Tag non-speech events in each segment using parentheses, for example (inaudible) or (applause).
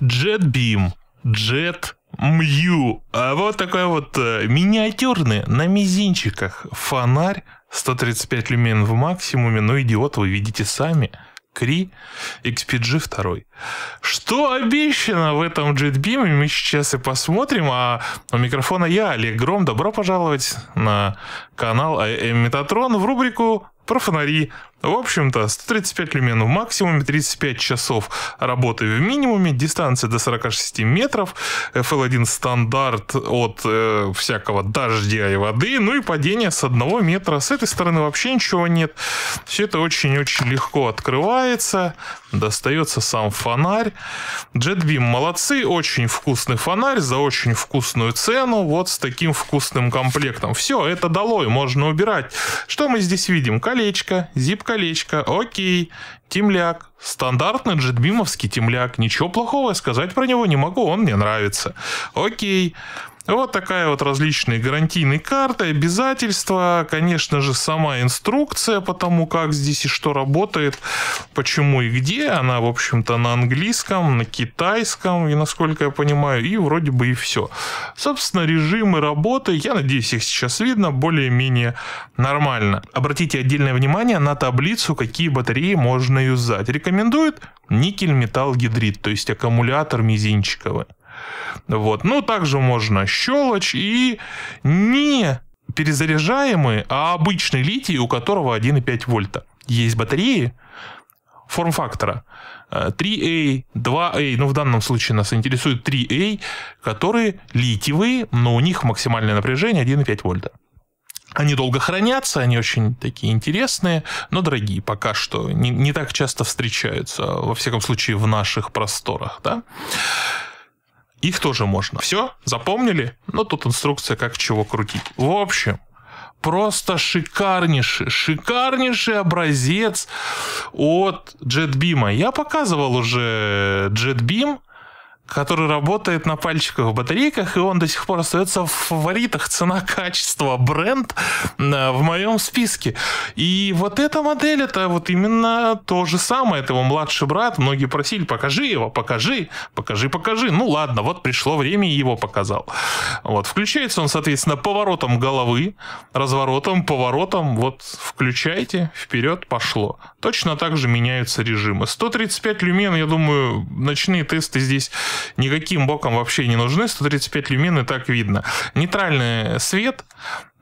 JetBeam, Jet Мью. А вот такой вот э, миниатюрный на мизинчиках фонарь 135 люмен в максимуме. Ну, идиот, вы видите сами. Кри XPG 2. Что обещано в этом JetBeam, мы сейчас и посмотрим. А у микрофона я, Олег Гром. Добро пожаловать на канал э э Метатрон в рубрику про фонари. В общем-то, 135 люмен в максимуме, 35 часов работы в минимуме, дистанция до 46 метров, FL1 стандарт от э, всякого дождя и воды, ну и падение с одного метра. С этой стороны вообще ничего нет. Все это очень-очень легко открывается, достается сам фонарь. JetBeam молодцы, очень вкусный фонарь за очень вкусную цену, вот с таким вкусным комплектом. Все, это долой, можно убирать. Что мы здесь видим? Колечко, зипка колечко, окей. Темляк. Стандартный джетбимовский темляк. Ничего плохого сказать про него не могу, он мне нравится. Окей. Вот такая вот различные гарантийные карты, обязательства, конечно же, сама инструкция по тому, как здесь и что работает, почему и где. Она, в общем-то, на английском, на китайском, и насколько я понимаю, и вроде бы и все. Собственно, режимы работы, я надеюсь, их сейчас видно более-менее нормально. Обратите отдельное внимание на таблицу, какие батареи можно юзать. Рекомендует никель-металл-гидрид, то есть аккумулятор мизинчиковый. Вот. Ну, также можно щелочь и не перезаряжаемый, а обычный литий, у которого 1,5 вольта. Есть батареи форм-фактора 3A, э, 2A, ну в данном случае нас интересует 3A, которые литиевые, но у них максимальное напряжение 1,5 вольта. Они долго хранятся, они очень такие интересные, но дорогие пока что. Не, не так часто встречаются, во всяком случае, в наших просторах. Да? Их тоже можно. Все, запомнили? Ну, тут инструкция, как чего крутить. В общем, просто шикарнейший, шикарнейший образец от JetBeam. Я показывал уже JetBeam, который работает на пальчиковых батарейках, и он до сих пор остается в фаворитах цена-качество, бренд э, в моем списке. И вот эта модель, это вот именно то же самое, это его младший брат, многие просили, покажи его, покажи, покажи, покажи. Ну ладно, вот пришло время, и его показал. Вот, включается он, соответственно, поворотом головы, разворотом, поворотом, вот, включайте, вперед, пошло. Точно так же меняются режимы. 135 люмен, я думаю, ночные тесты здесь никаким боком вообще не нужны, 135 люмен и так видно. Нейтральный свет,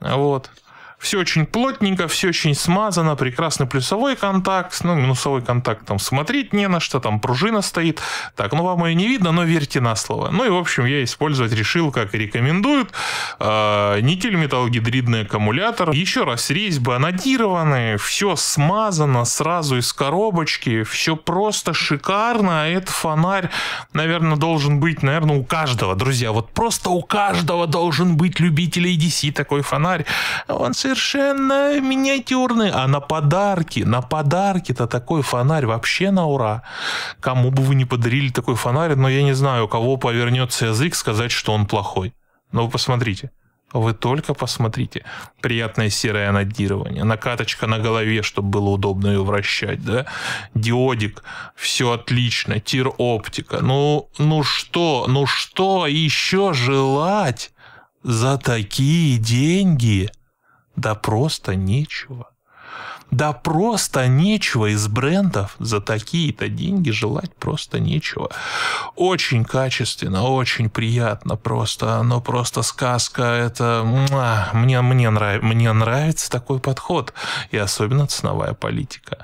вот. Все очень плотненько, все очень смазано, прекрасный плюсовой контакт, ну, минусовой контакт там смотреть не на что, там пружина стоит. Так, ну, вам ее не видно, но верьте на слово. Ну, и, в общем, я использовать решил, как и рекомендуют. Э, а, нитель металлогидридный аккумулятор. Еще раз, резьбы анодированы, все смазано сразу из коробочки, все просто шикарно. А Этот фонарь, наверное, должен быть, наверное, у каждого, друзья. Вот просто у каждого должен быть любителей DC такой фонарь. Он все совершенно миниатюрные, а на подарки, на подарки-то такой фонарь вообще на ура. Кому бы вы не подарили такой фонарь, но я не знаю, у кого повернется язык сказать, что он плохой. Но вы посмотрите. Вы только посмотрите. Приятное серое анодирование, накаточка на голове, чтобы было удобно ее вращать, да? Диодик, все отлично, тир-оптика. Ну, ну что, ну что еще желать за такие деньги? Да просто нечего. Да просто нечего из брендов за такие-то деньги желать просто нечего. Очень качественно, очень приятно просто. Оно просто сказка. Это мне, мне, нрав... мне нравится такой подход. И особенно ценовая политика.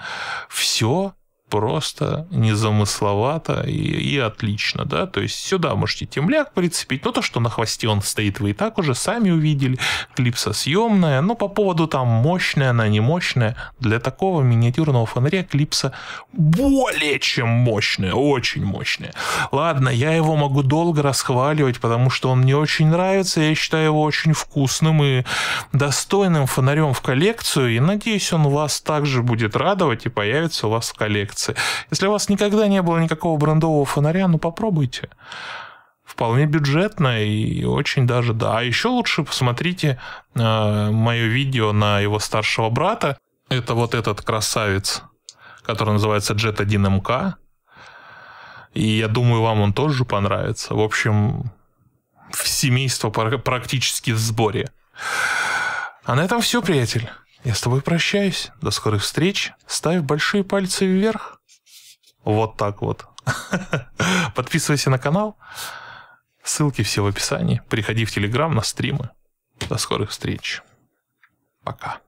Все просто, незамысловато и, и отлично, да, то есть сюда можете темляк прицепить, ну то, что на хвосте он стоит, вы и так уже сами увидели, клипса съемная, но ну, по поводу там мощная она, не мощная, для такого миниатюрного фонаря клипса более чем мощная, очень мощная. Ладно, я его могу долго расхваливать, потому что он мне очень нравится, я считаю его очень вкусным и достойным фонарем в коллекцию, и надеюсь, он вас также будет радовать и появится у вас в коллекции коллекции. Если у вас никогда не было никакого брендового фонаря, ну попробуйте. Вполне бюджетно и очень даже да. А еще лучше посмотрите э, мое видео на его старшего брата. Это вот этот красавец, который называется Jet 1MK. И я думаю, вам он тоже понравится. В общем, семейство практически в сборе. А на этом все, приятель. Я с тобой прощаюсь. До скорых встреч. Ставь большие пальцы вверх. Вот так вот. (laughs) Подписывайся на канал. Ссылки все в описании. Приходи в Телеграм на стримы. До скорых встреч. Пока.